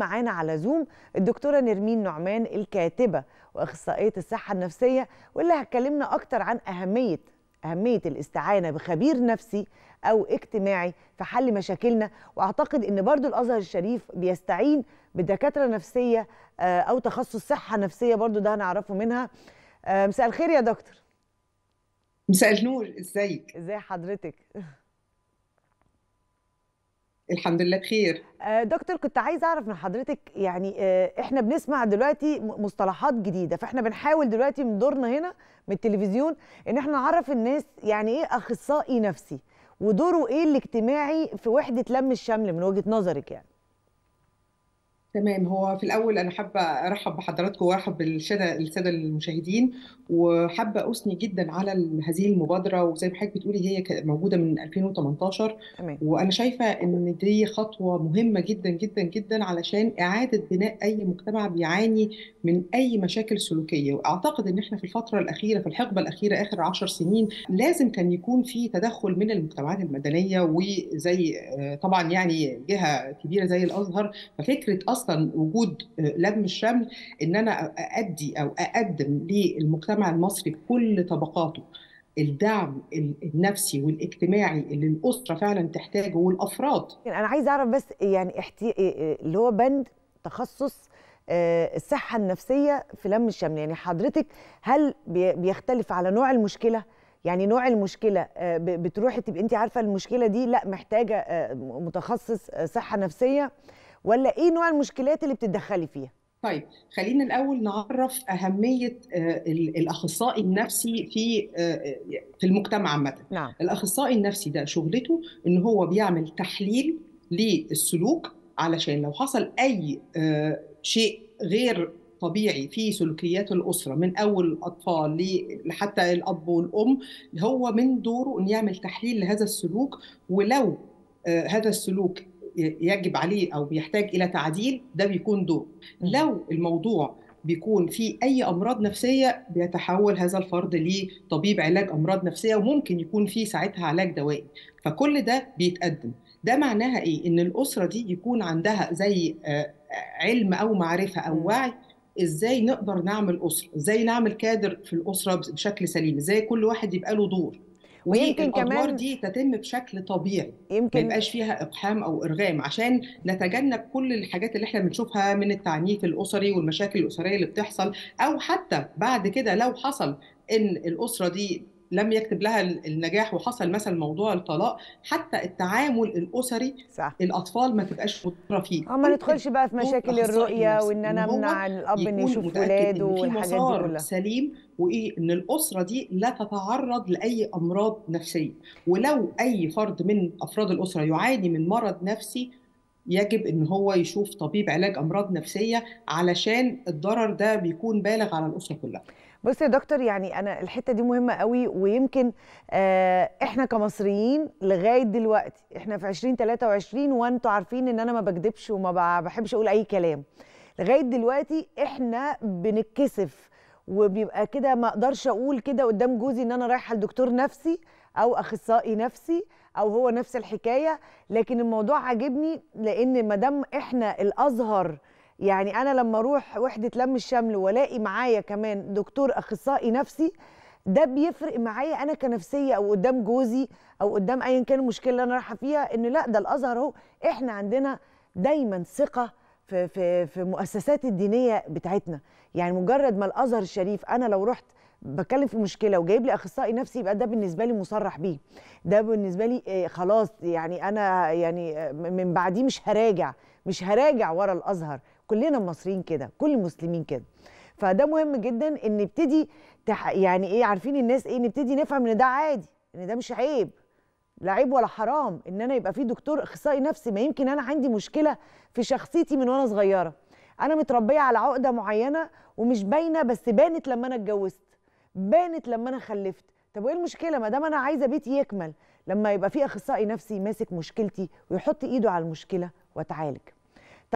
معانا على زوم الدكتوره نرمين نعمان الكاتبه واخصائيه الصحه النفسيه واللي هتكلمنا اكتر عن اهميه اهميه الاستعانه بخبير نفسي او اجتماعي في حل مشاكلنا واعتقد ان برضو الازهر الشريف بيستعين بدكاتره نفسيه آه، او تخصص صحه نفسيه برضو ده هنعرفه منها آه، مساء الخير يا دكتور مساء النور ازيك ازي حضرتك الحمد لله بخير آه، دكتور كنت عايزه اعرف من حضرتك يعني آه، احنا بنسمع دلوقتي مصطلحات جديده فاحنا بنحاول دلوقتي من دورنا هنا من التلفزيون ان احنا نعرف الناس يعني ايه اخصائي نفسي ودوره ايه الاجتماعي في وحده لم الشمل من وجهه نظرك يعني تمام هو في الاول انا حابه ارحب بحضراتكم وارحب بالساده الساده المشاهدين وحابه اثني جدا على هذه المبادره وزي ما حضرتك بتقولي هي موجوده من 2018 تمام. وانا شايفه ان دي خطوه مهمه جدا جدا جدا علشان اعاده بناء اي مجتمع بيعاني من اي مشاكل سلوكيه واعتقد ان احنا في الفتره الاخيره في الحقبه الاخيره اخر 10 سنين لازم كان يكون في تدخل من المجتمعات المدنيه وزي آه، طبعا يعني جهه كبيره زي الازهر ففكره اصلا وجود آه، لجنه الشمل ان انا ادي او اقدم للمجتمع المصري بكل طبقاته الدعم النفسي والاجتماعي اللي الاسره فعلا تحتاجه والافراد انا عايز اعرف بس يعني احتي... آه، آه، اللي هو بند تخصص الصحه النفسيه في لم الشمل يعني حضرتك هل بيختلف على نوع المشكله يعني نوع المشكله بتروحي تبقي انت عارفه المشكله دي لا محتاجه متخصص صحه نفسيه ولا ايه نوع المشكلات اللي بتتدخلي فيها طيب خلينا الاول نعرف اهميه آه، الاخصائي النفسي في آه، في المجتمع عامه نعم. الاخصائي النفسي ده شغلته ان هو بيعمل تحليل للسلوك علشان لو حصل اي آه، شيء غير طبيعي في سلوكيات الاسره من اول الاطفال لحتى الاب والام هو من دوره ان يعمل تحليل لهذا السلوك ولو هذا السلوك يجب عليه او بيحتاج الى تعديل ده بيكون دور لو الموضوع بيكون في اي امراض نفسيه بيتحول هذا الفرد لطبيب علاج امراض نفسيه وممكن يكون في ساعتها علاج دوائي فكل ده بيتقدم ده معناها ايه ان الاسره دي يكون عندها زي آه، علم او معرفه او وعي ازاي نقدر نعمل اسره ازاي نعمل كادر في الاسره بشكل سليم ازاي كل واحد يبقى له دور ويمكن كمان دي تتم بشكل طبيعي يمكن ما يبقاش فيها اقحام او ارغام عشان نتجنب كل الحاجات اللي احنا بنشوفها من التعنيف الاسري والمشاكل الاسريه اللي بتحصل او حتى بعد كده لو حصل ان الاسره دي لم يكتب لها النجاح وحصل مثلا موضوع الطلاق حتى التعامل الاسري صح. الاطفال ما تبقاش مضطره فيه اه ما ندخلش بقى في مشاكل الرؤيه وان انا امنع الاب ان يشوف ولاده والحاجات دي كلها سليم وايه ان الاسره دي لا تتعرض لاي امراض نفسيه ولو اي فرد من افراد الاسره يعاني من مرض نفسي يجب ان هو يشوف طبيب علاج امراض نفسيه علشان الضرر ده بيكون بالغ على الاسره كلها بص يا دكتور يعني انا الحته دي مهمه قوي ويمكن آه احنا كمصريين لغايه دلوقتي احنا في 2023 وانتوا عارفين ان انا ما بكدبش وما بحبش اقول اي كلام لغايه دلوقتي احنا بنتكسف وبيبقى كده ما اقدرش اقول كده قدام جوزي ان انا رايحه لدكتور نفسي او اخصائي نفسي او هو نفس الحكايه لكن الموضوع عاجبني لان ما دام احنا الازهر يعني انا لما اروح وحده لم الشمل والاقي معايا كمان دكتور اخصائي نفسي ده بيفرق معايا انا كنفسيه او قدام جوزي او قدام ايا كان المشكله اللي انا رايحه فيها ان لا ده الازهر اهو احنا عندنا دايما ثقه في في في المؤسسات الدينيه بتاعتنا يعني مجرد ما الازهر الشريف انا لو رحت بتكلم في مشكله وجايب لي اخصائي نفسي يبقى ده بالنسبه لي مصرح بيه ده بالنسبه لي آه، خلاص يعني انا يعني آه، من بعديه مش هراجع مش هراجع ورا الازهر كلنا المصريين كده كل المسلمين كده فده مهم جدا ان نبتدي تح... يعني ايه عارفين الناس ايه نبتدي نفهم ان ده عادي ان ده مش عيب لا عيب ولا حرام ان انا يبقى في دكتور اخصائي نفسي ما يمكن انا عندي مشكله في شخصيتي من وانا صغيره انا متربيه على عقده معينه ومش باينه بس بانت لما انا اتجوزت بانت لما انا خلفت طب وايه المشكله ما دام انا عايزه بيتي يكمل لما يبقى في اخصائي نفسي ماسك مشكلتي ويحط ايده على المشكله واتعالج